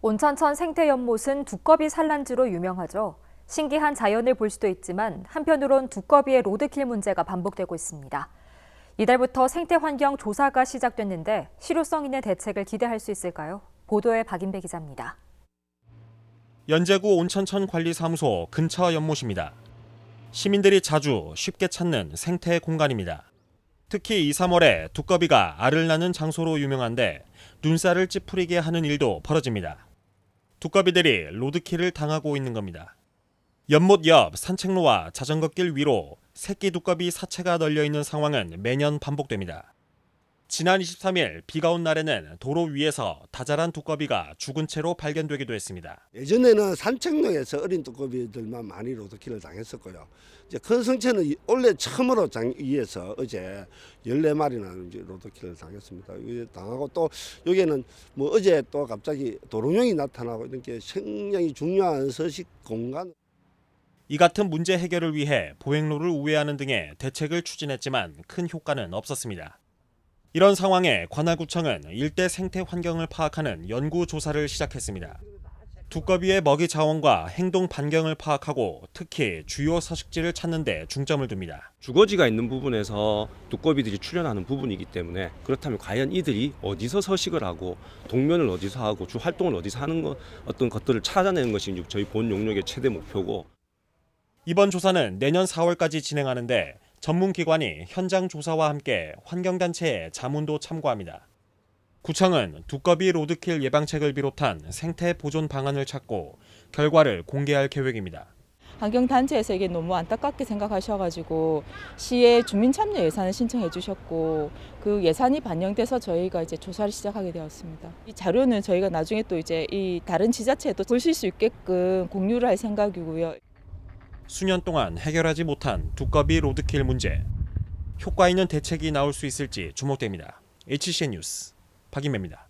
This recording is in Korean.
온천천 생태연못은 두꺼비 산란지로 유명하죠. 신기한 자연을 볼 수도 있지만 한편으론 두꺼비의 로드킬 문제가 반복되고 있습니다. 이달부터 생태환경 조사가 시작됐는데 실효성 있는 대책을 기대할 수 있을까요? 보도에 박인배 기자입니다. 연제구 온천천 관리사무소 근처 연못입니다. 시민들이 자주 쉽게 찾는 생태 공간입니다. 특히 2, 3월에 두꺼비가 알을 낳는 장소로 유명한데 눈살을 찌푸리게 하는 일도 벌어집니다. 두꺼비들이 로드킬을 당하고 있는 겁니다. 연못 옆 산책로와 자전거길 위로 새끼 두꺼비 사체가 널려 있는 상황은 매년 반복됩니다. 지난 23일 비가 온 날에는 도로 위에서 다자란 두꺼비가 죽은 채로 발견되기도 했습니다. 예전에는 산책로에서 어린 두꺼비들만 많이 로드킬을 당했었고요. 이제 큰 성체는 원래 처음으로 장 위에서 어제 14마리나 로드킬을 당했습니다. 당하고 또 여기에는 뭐 어제 또 갑자기 도롱뇽이 나타나고 이렇게 굉장히 중요한 서식 공간. 이 같은 문제 해결을 위해 보행로를 우회하는 등의 대책을 추진했지만 큰 효과는 없었습니다. 이런 상황에 관할구청은 일대 생태 환경을 파악하는 연구 조사를 시작했습니다. 두꺼비의 먹이 자원과 행동 반경을 파악하고 특히 주요 서식지를 찾는 데 중점을 둡니다. 주거지가 있는 부분에서 두꺼비들이 출현하는 부분이기 때문에 그렇다면 과연 이들이 어디서 서식을 하고 동면을 어디서 하고 주 활동을 어디서 하는 것 어떤 것들을 찾아내는 것이 저희 본 용역의 최대 목표고 이번 조사는 내년 4월까지 진행하는데 전문기관이 현장 조사와 함께 환경단체의 자문도 참고합니다. 구청은 두꺼비 로드킬 예방책을 비롯한 생태 보존 방안을 찾고 결과를 공개할 계획입니다. 환경단체에서 이게 너무 안타깝게 생각하셔가지고 시에 주민참여 예산을 신청해 주셨고 그 예산이 반영돼서 저희가 이제 조사를 시작하게 되었습니다. 이 자료는 저희가 나중에 또 이제 이 다른 지자체에도 보실 수 있게끔 공유를 할 생각이고요. 수년 동안 해결하지 못한 두꺼비 로드킬 문제. 효과 있는 대책이 나올 수 있을지 주목됩니다. HCN 뉴스 박인매입니다.